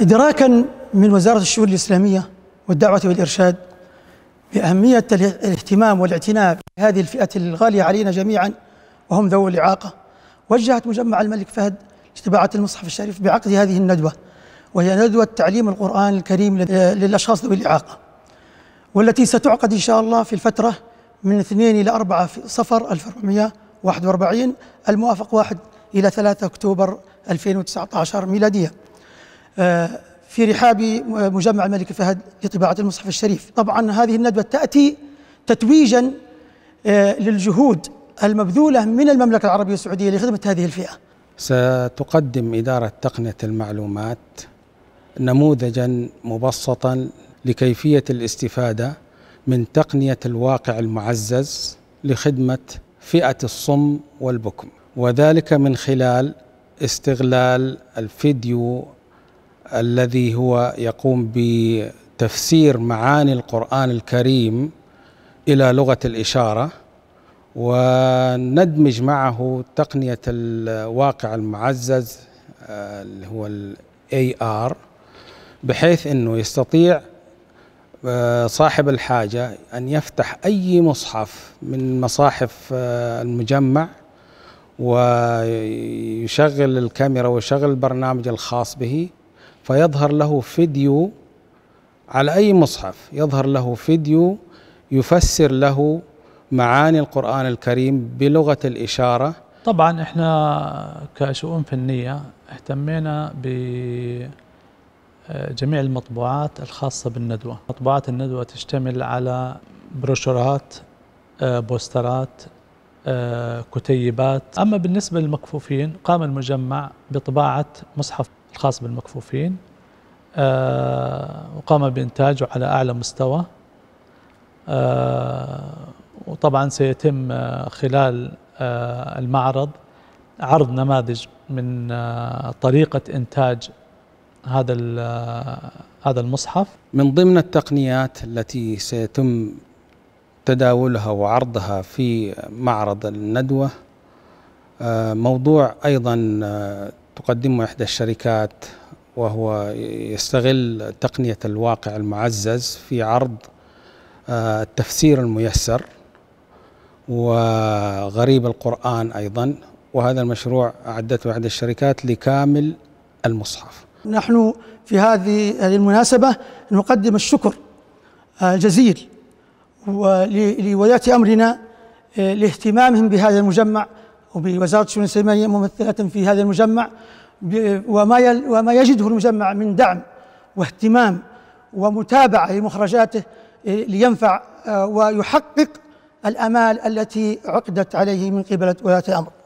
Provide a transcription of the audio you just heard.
إدراكا من وزارة الشؤون الإسلامية والدعوة والإرشاد بأهمية الاهتمام والاعتناء بهذه الفئة الغالية علينا جميعا وهم ذوي الإعاقة وجهت مجمع الملك فهد لطباعة المصحف الشريف بعقد هذه الندوة وهي ندوة تعليم القرآن الكريم للأشخاص ذوي الإعاقة والتي ستعقد إن شاء الله في الفترة من 2 إلى 4 صفر 1441 الموافق 1 إلى 3 أكتوبر 2019 ميلادية في رحاب مجمع الملك فهد لطباعة المصحف الشريف طبعا هذه الندوة تأتي تتويجا آه، للجهود المبذولة من المملكة العربية السعودية لخدمة هذه الفئة ستقدم إدارة تقنية المعلومات نموذجا مبسطا لكيفية الاستفادة من تقنية الواقع المعزز لخدمة فئة الصم والبكم وذلك من خلال استغلال الفيديو الذي هو يقوم بتفسير معاني القرآن الكريم إلى لغة الإشارة وندمج معه تقنية الواقع المعزز اللي هو الـ AR بحيث أنه يستطيع آه، صاحب الحاجة أن يفتح أي مصحف من مصاحف آه، المجمع ويشغل الكاميرا ويشغل البرنامج الخاص به فيظهر له فيديو على أي مصحف يظهر له فيديو يفسر له معاني القرآن الكريم بلغة الإشارة طبعا احنا كشؤون فنية اهتمينا بجميع المطبوعات الخاصة بالندوة مطبوعات الندوة تشتمل على بروشورات بوسترات كتيبات أما بالنسبة للمكفوفين قام المجمع بطباعة مصحف الخاص بالمكفوفين آه، وقام بإنتاجه على أعلى مستوى آه، وطبعا سيتم آه، خلال المعرض عرض نماذج من طريقة إنتاج هذا هذا المصحف من ضمن التقنيات التي سيتم تداولها وعرضها في معرض الندوة موضوع أيضا تقدمه إحدى الشركات وهو يستغل تقنية الواقع المعزز في عرض آه، التفسير الميسر وغريب القرآن أيضا وهذا المشروع أعدته إحدى الشركات لكامل المصحف نحن في هذه المناسبة نقدم الشكر آه، الجزيل لولاة أمرنا آه، لاهتمامهم بهذا المجمع وبوزارة الشؤون الإسلامية ممثلة في هذا المجمع وما وما يجده المجمع من دعم واهتمام ومتابعة لمخرجاته آه، لينفع آه، ويحقق الأمال التي عقدت عليه من قبل ولاة الأمر